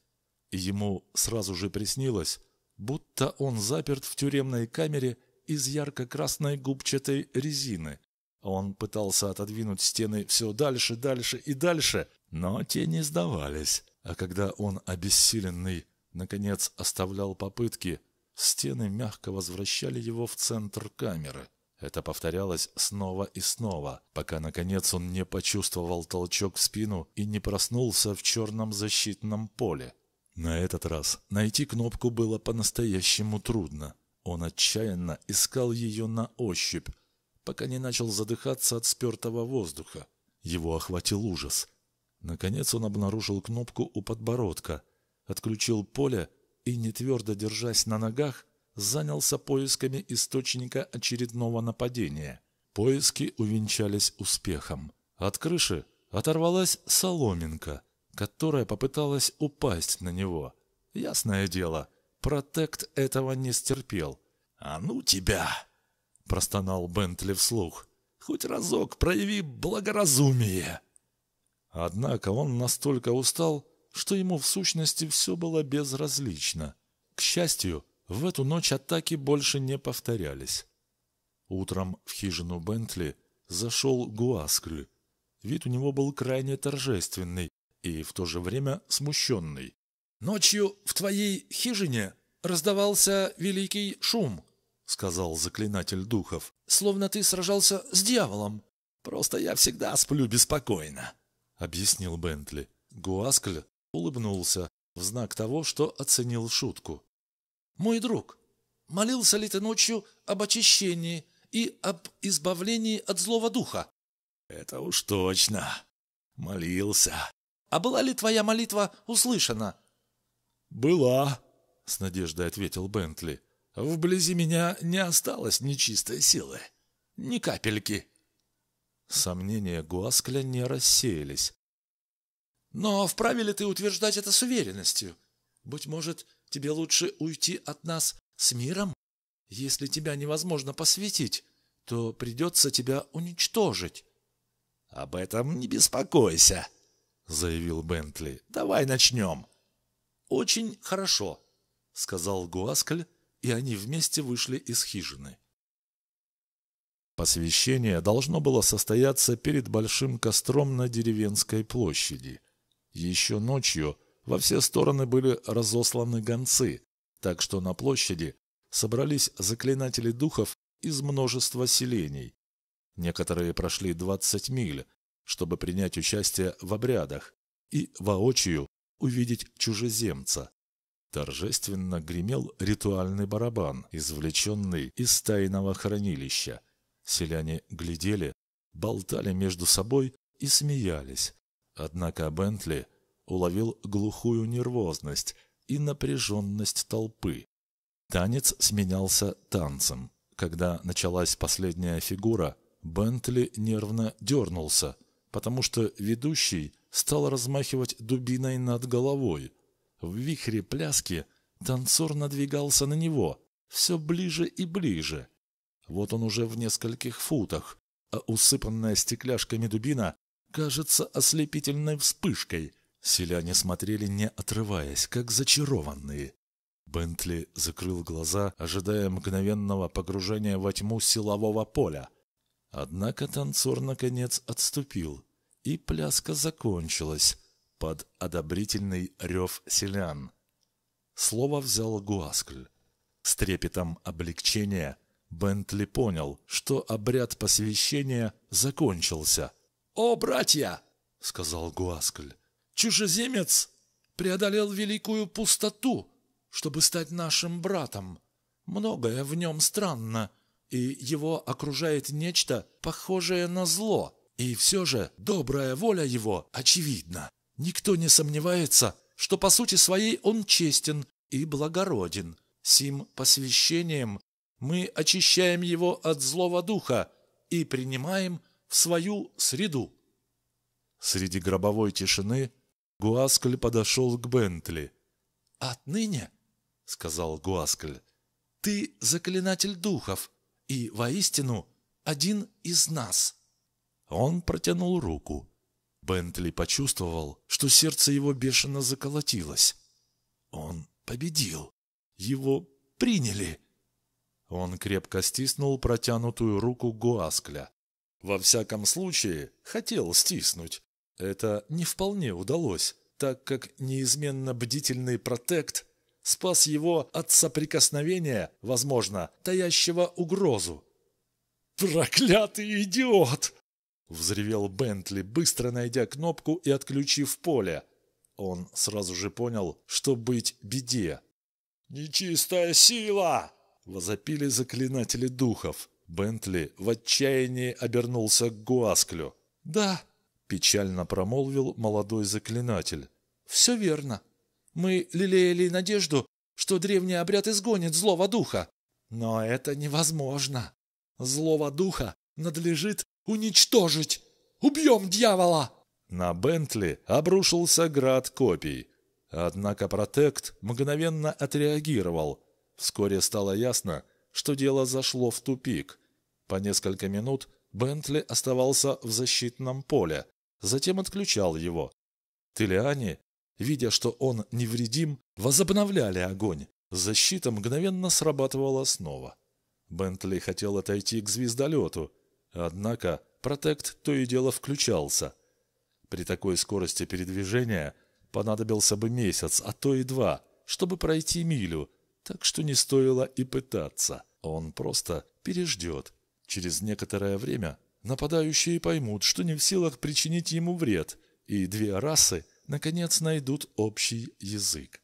ему сразу же приснилось, будто он заперт в тюремной камере из ярко-красной губчатой резины. Он пытался отодвинуть стены все дальше, дальше и дальше, но те не сдавались. А когда он, обессиленный, наконец оставлял попытки, стены мягко возвращали его в центр камеры. Это повторялось снова и снова, пока, наконец, он не почувствовал толчок в спину и не проснулся в черном защитном поле. На этот раз найти кнопку было по-настоящему трудно. Он отчаянно искал ее на ощупь, пока не начал задыхаться от спертого воздуха. Его охватил ужас – Наконец он обнаружил кнопку у подбородка, отключил поле и, не твердо держась на ногах, занялся поисками источника очередного нападения. Поиски увенчались успехом. От крыши оторвалась соломинка, которая попыталась упасть на него. Ясное дело, протект этого не стерпел. «А ну тебя!» – простонал Бентли вслух. «Хоть разок прояви благоразумие!» Однако он настолько устал, что ему в сущности все было безразлично. К счастью, в эту ночь атаки больше не повторялись. Утром в хижину Бентли зашел Гуаскры. Вид у него был крайне торжественный и в то же время смущенный. «Ночью в твоей хижине раздавался великий шум», — сказал заклинатель духов, — «словно ты сражался с дьяволом. Просто я всегда сплю беспокойно», – объяснил Бентли. Гуаскль улыбнулся в знак того, что оценил шутку. «Мой друг, молился ли ты ночью об очищении и об избавлении от злого духа?» «Это уж точно. Молился». «А была ли твоя молитва услышана?» «Была», — с надеждой ответил Бентли. «Вблизи меня не осталось нечистой силы. Ни капельки». Сомнения Гуаскля не рассеялись. «Но вправе ли ты утверждать это с уверенностью? Быть может, тебе лучше уйти от нас с миром? Если тебя невозможно посвятить, то придется тебя уничтожить». «Об этом не беспокойся», — заявил Бентли. «Давай начнем». «Очень хорошо», — сказал Гуаскль, и они вместе вышли из хижины. Посвящение должно было состояться перед большим костром на деревенской площади. Еще ночью во все стороны были разосланы гонцы, так что на площади собрались заклинатели духов из множества селений. Некоторые прошли 20 миль, чтобы принять участие в обрядах и воочию увидеть чужеземца. Торжественно гремел ритуальный барабан, извлеченный из тайного хранилища. Селяне глядели, болтали между собой и смеялись. Однако Бентли уловил глухую нервозность и напряженность толпы. Танец сменялся танцем. Когда началась последняя фигура, Бентли нервно дернулся, потому что ведущий стал размахивать дубиной над головой. В вихре пляски танцор надвигался на него, все ближе и ближе – вот он уже в нескольких футах, а усыпанная стекляшками дубина кажется ослепительной вспышкой. Селяне смотрели, не отрываясь, как зачарованные. Бентли закрыл глаза, ожидая мгновенного погружения во тьму силового поля. Однако танцор, наконец, отступил, и пляска закончилась под одобрительный рев селян. Слово взял Гуаскль. С трепетом облегчения – Бентли понял, что обряд посвящения закончился. «О, братья!» — сказал Гуаскль. «Чужеземец преодолел великую пустоту, чтобы стать нашим братом. Многое в нем странно, и его окружает нечто, похожее на зло. И все же добрая воля его очевидна. Никто не сомневается, что по сути своей он честен и благороден. Сим посвящением мы очищаем его от злого духа и принимаем в свою среду. Среди гробовой тишины Гуаскль подошел к Бентли. «Отныне, — сказал Гуаскль, ты заклинатель духов и, воистину, один из нас». Он протянул руку. Бентли почувствовал, что сердце его бешено заколотилось. Он победил. Его приняли. Он крепко стиснул протянутую руку Гуаскля. Во всяком случае, хотел стиснуть. Это не вполне удалось, так как неизменно бдительный протект спас его от соприкосновения, возможно, таящего угрозу. «Проклятый идиот!» — взревел Бентли, быстро найдя кнопку и отключив поле. Он сразу же понял, что быть беде. «Нечистая сила!» Возопили заклинатели духов. Бентли в отчаянии обернулся к Гуасклю. «Да», – печально промолвил молодой заклинатель. «Все верно. Мы лелеяли надежду, что древний обряд изгонит злого духа. Но это невозможно. Злого духа надлежит уничтожить. Убьем дьявола!» На Бентли обрушился град копий. Однако протект мгновенно отреагировал – Вскоре стало ясно, что дело зашло в тупик. По несколько минут Бентли оставался в защитном поле, затем отключал его. Телиане, видя, что он невредим, возобновляли огонь. Защита мгновенно срабатывала снова. Бентли хотел отойти к звездолету, однако протект то и дело включался. При такой скорости передвижения понадобился бы месяц, а то и два, чтобы пройти милю – так что не стоило и пытаться. Он просто переждет. Через некоторое время нападающие поймут, что не в силах причинить ему вред, и две расы, наконец, найдут общий язык.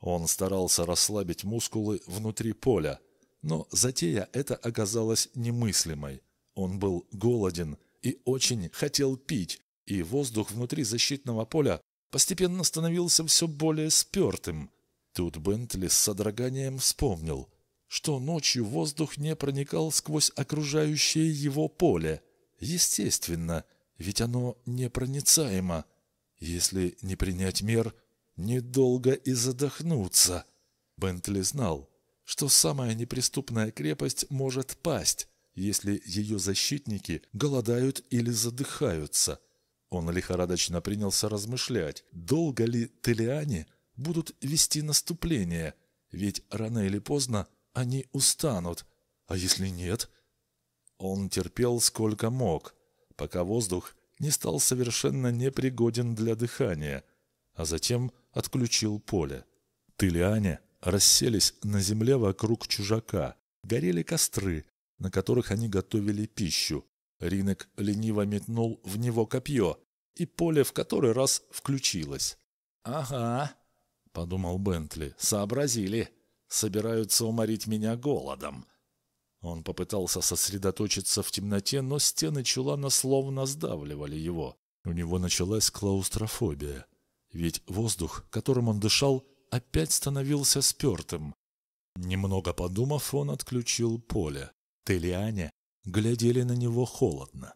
Он старался расслабить мускулы внутри поля, но затея эта оказалась немыслимой. Он был голоден и очень хотел пить, и воздух внутри защитного поля постепенно становился все более спертым. Тут Бентли с содроганием вспомнил, что ночью воздух не проникал сквозь окружающее его поле. Естественно, ведь оно непроницаемо. Если не принять мер, недолго и задохнуться. Бентли знал, что самая неприступная крепость может пасть, если ее защитники голодают или задыхаются. Он лихорадочно принялся размышлять, долго ли Телиане будут вести наступление, ведь рано или поздно они устанут. А если нет? Он терпел сколько мог, пока воздух не стал совершенно непригоден для дыхания, а затем отключил поле. Тылиане расселись на земле вокруг чужака, горели костры, на которых они готовили пищу. Ринок лениво метнул в него копье, и поле в который раз включилось. «Ага», подумал Бентли. «Сообразили! Собираются уморить меня голодом!» Он попытался сосредоточиться в темноте, но стены чулана словно сдавливали его. У него началась клаустрофобия. Ведь воздух, которым он дышал, опять становился спертым. Немного подумав, он отключил поле. Телиане глядели на него холодно.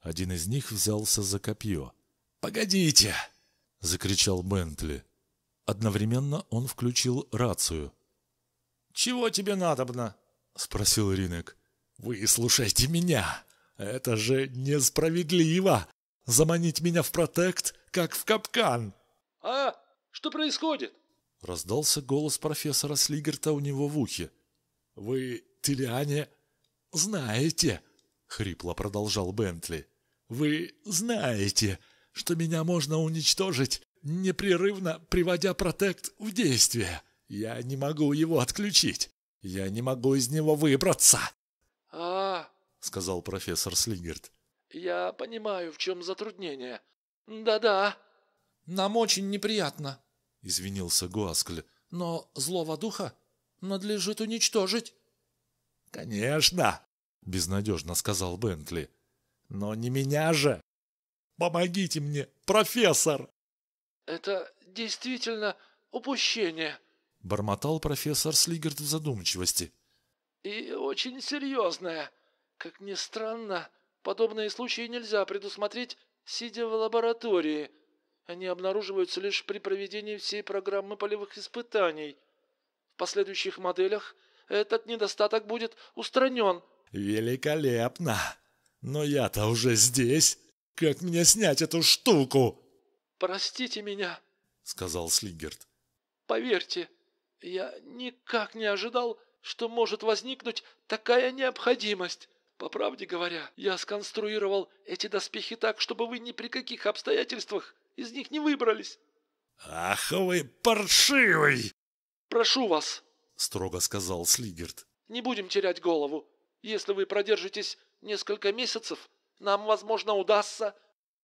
Один из них взялся за копье. «Погодите!» — закричал Бентли. Одновременно он включил рацию. «Чего тебе надобно?» – спросил Ринек. Выслушайте меня! Это же несправедливо! Заманить меня в протект, как в капкан!» «А? Что происходит?» – раздался голос профессора Слигерта у него в ухе. «Вы, Телиане, знаете...» — хрипло продолжал Бентли. «Вы знаете, что меня можно уничтожить непрерывно приводя протект в действие. Я не могу его отключить. Я не могу из него выбраться. А, сказал профессор Слингерт. Я понимаю, в чем затруднение. Да-да. Нам очень неприятно, извинился Гуаскль. Но злого духа надлежит уничтожить. Конечно, безнадежно сказал Бентли. Но не меня же. Помогите мне, профессор! «Это действительно упущение», — бормотал профессор Слигерт в задумчивости. «И очень серьезное. Как ни странно, подобные случаи нельзя предусмотреть, сидя в лаборатории. Они обнаруживаются лишь при проведении всей программы полевых испытаний. В последующих моделях этот недостаток будет устранен». «Великолепно! Но я-то уже здесь! Как мне снять эту штуку?» «Простите меня», — сказал Слигерт. «Поверьте, я никак не ожидал, что может возникнуть такая необходимость. По правде говоря, я сконструировал эти доспехи так, чтобы вы ни при каких обстоятельствах из них не выбрались». «Ах вы паршивый!» «Прошу вас», — строго сказал Слигерт. «Не будем терять голову. Если вы продержитесь несколько месяцев, нам, возможно, удастся...»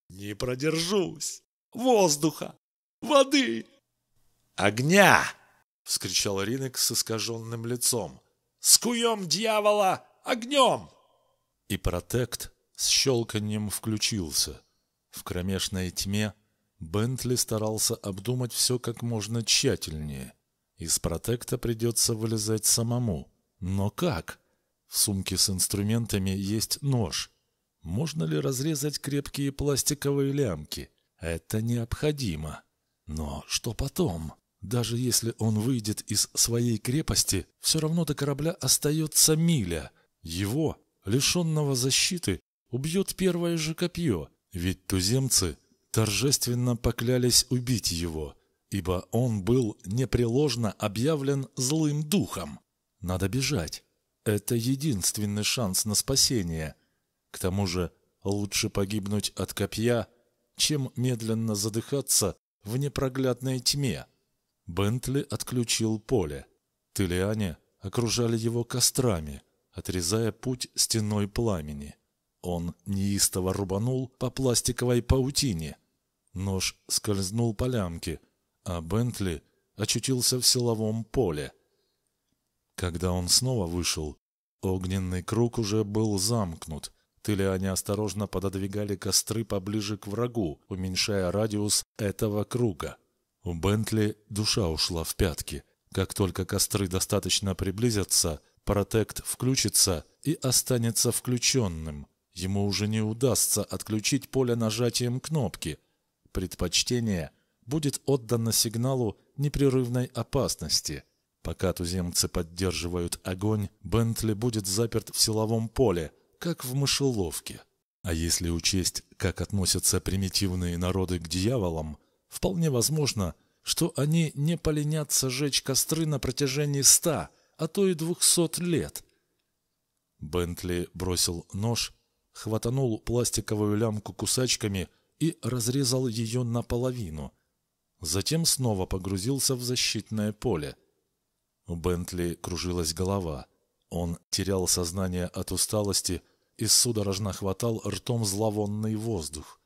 «Не продержусь воздуха, воды!» «Огня!» — вскричал Ринок с искаженным лицом. «Скуем дьявола огнем!» И протект с щелканьем включился. В кромешной тьме Бентли старался обдумать все как можно тщательнее. Из протекта придется вылезать самому. Но как? В сумке с инструментами есть нож. Можно ли разрезать крепкие пластиковые лямки? Это необходимо. Но что потом? Даже если он выйдет из своей крепости, все равно до корабля остается миля. Его, лишенного защиты, убьет первое же копье, ведь туземцы торжественно поклялись убить его, ибо он был непреложно объявлен злым духом. Надо бежать. Это единственный шанс на спасение. К тому же лучше погибнуть от копья – чем медленно задыхаться в непроглядной тьме. Бентли отключил поле. Тылиане окружали его кострами, отрезая путь стеной пламени. Он неистово рубанул по пластиковой паутине. Нож скользнул по лямке, а Бентли очутился в силовом поле. Когда он снова вышел, огненный круг уже был замкнут, или они осторожно пододвигали костры поближе к врагу, уменьшая радиус этого круга. У Бентли душа ушла в пятки. Как только костры достаточно приблизятся, протект включится и останется включенным. Ему уже не удастся отключить поле нажатием кнопки. Предпочтение будет отдано сигналу непрерывной опасности. Пока туземцы поддерживают огонь, Бентли будет заперт в силовом поле – как в мышеловке. А если учесть, как относятся примитивные народы к дьяволам, вполне возможно, что они не поленятся жечь костры на протяжении ста, а то и двухсот лет. Бентли бросил нож, хватанул пластиковую лямку кусачками и разрезал ее наполовину. Затем снова погрузился в защитное поле. У Бентли кружилась голова – он терял сознание от усталости и судорожно хватал ртом зловонный воздух.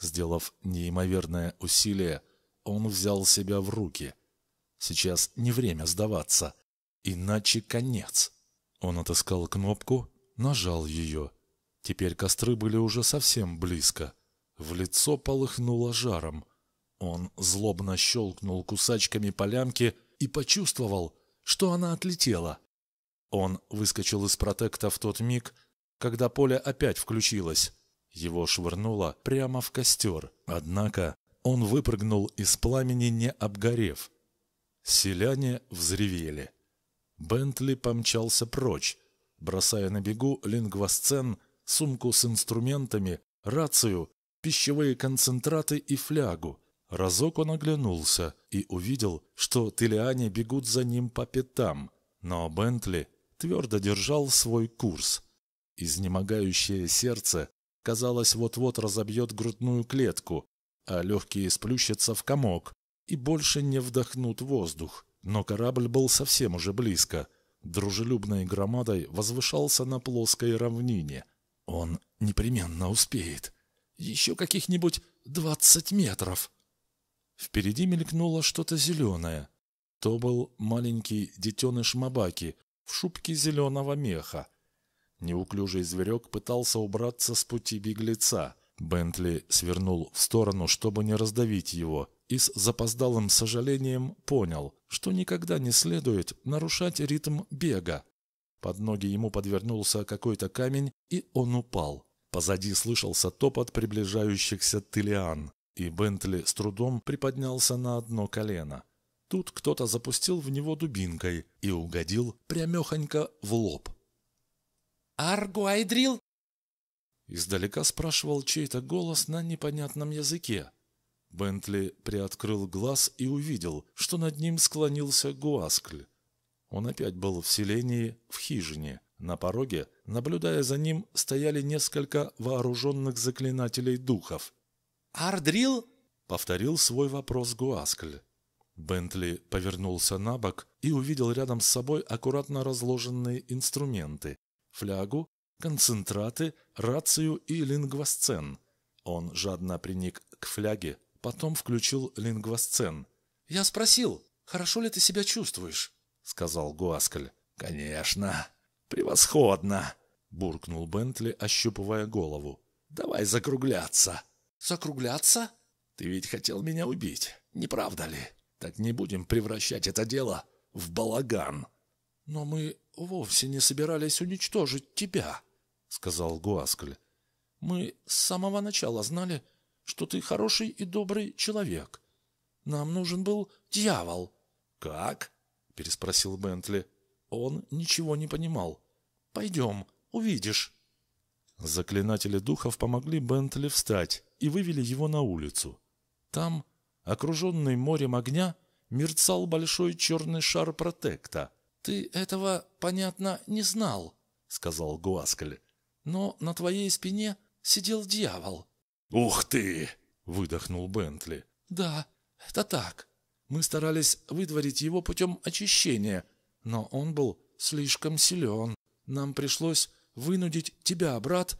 Сделав неимоверное усилие, он взял себя в руки. Сейчас не время сдаваться, иначе конец. Он отыскал кнопку, нажал ее. Теперь костры были уже совсем близко. В лицо полыхнуло жаром. Он злобно щелкнул кусачками полянки и почувствовал, что она отлетела – он выскочил из протекта в тот миг, когда поле опять включилось. Его швырнуло прямо в костер, однако он выпрыгнул из пламени, не обгорев. Селяне взревели. Бентли помчался прочь, бросая на бегу лингвосцен, сумку с инструментами, рацию, пищевые концентраты и флягу. Разок он оглянулся и увидел, что Телиане бегут за ним по пятам, но Бентли твердо держал свой курс. Изнемогающее сердце, казалось, вот-вот разобьет грудную клетку, а легкие сплющатся в комок и больше не вдохнут воздух. Но корабль был совсем уже близко. Дружелюбной громадой возвышался на плоской равнине. Он непременно успеет. Еще каких-нибудь двадцать метров. Впереди мелькнуло что-то зеленое. То был маленький детеныш Мабаки, в шубке зеленого меха. Неуклюжий зверек пытался убраться с пути беглеца. Бентли свернул в сторону, чтобы не раздавить его, и с запоздалым сожалением понял, что никогда не следует нарушать ритм бега. Под ноги ему подвернулся какой-то камень, и он упал. Позади слышался топот приближающихся тылиан, и Бентли с трудом приподнялся на одно колено. Тут кто-то запустил в него дубинкой и угодил прямехонько в лоб. Аргуайдрил? Издалека спрашивал чей-то голос на непонятном языке. Бентли приоткрыл глаз и увидел, что над ним склонился Гуаскль. Он опять был в селении, в хижине. На пороге, наблюдая за ним, стояли несколько вооруженных заклинателей духов. «Ардрил?» — повторил свой вопрос Гуаскль. Бентли повернулся на бок и увидел рядом с собой аккуратно разложенные инструменты – флягу, концентраты, рацию и лингвосцен. Он жадно приник к фляге, потом включил лингвосцен. «Я спросил, хорошо ли ты себя чувствуешь?» – сказал Гуаскаль. «Конечно! Превосходно!» – буркнул Бентли, ощупывая голову. «Давай закругляться!» «Закругляться?» «Ты ведь хотел меня убить, не правда ли?» Так не будем превращать это дело в балаган. Но мы вовсе не собирались уничтожить тебя, сказал Гуаскаль. Мы с самого начала знали, что ты хороший и добрый человек. Нам нужен был дьявол. Как? переспросил Бентли. Он ничего не понимал. Пойдем, увидишь. Заклинатели духов помогли Бентли встать и вывели его на улицу. Там Окруженный морем огня, мерцал большой черный шар протекта. «Ты этого, понятно, не знал», — сказал Гуаскаль. «Но на твоей спине сидел дьявол». «Ух ты!» — выдохнул Бентли. «Да, это так. Мы старались выдворить его путем очищения, но он был слишком силен. Нам пришлось вынудить тебя, брат,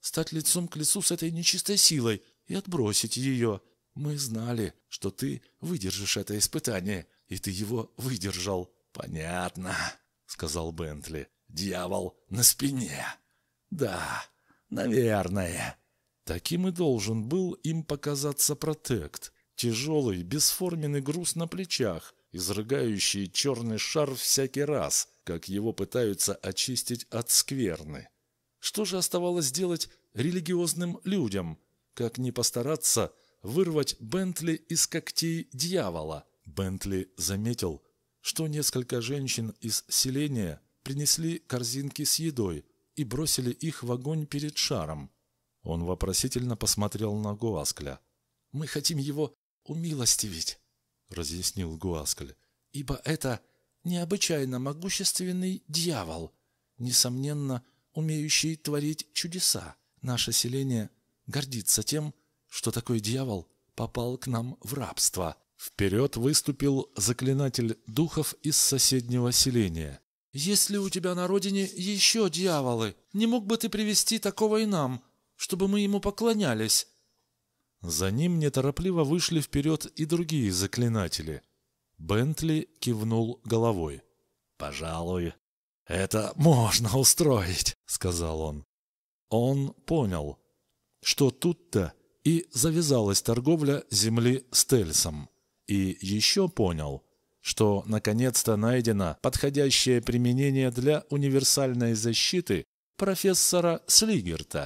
стать лицом к лицу с этой нечистой силой и отбросить ее. Мы знали, что ты выдержишь это испытание, и ты его выдержал». «Понятно», — сказал Бентли. «Дьявол на спине». «Да, наверное». Таким и должен был им показаться протект. Тяжелый, бесформенный груз на плечах, изрыгающий черный шар всякий раз, как его пытаются очистить от скверны. Что же оставалось делать религиозным людям, как не постараться вырвать Бентли из когтей дьявола. Бентли заметил, что несколько женщин из селения принесли корзинки с едой и бросили их в огонь перед шаром. Он вопросительно посмотрел на Гуаскля. «Мы хотим его умилостивить», — разъяснил Гуаскль, «ибо это необычайно могущественный дьявол, несомненно, умеющий творить чудеса. Наше селение гордится тем, что такой дьявол попал к нам в рабство. Вперед выступил заклинатель духов из соседнего селения. «Есть ли у тебя на родине еще дьяволы? Не мог бы ты привести такого и нам, чтобы мы ему поклонялись?» За ним неторопливо вышли вперед и другие заклинатели. Бентли кивнул головой. «Пожалуй, это можно устроить», — сказал он. Он понял, что тут-то и завязалась торговля земли с Тельсом. И еще понял, что наконец-то найдено подходящее применение для универсальной защиты профессора Слигерта.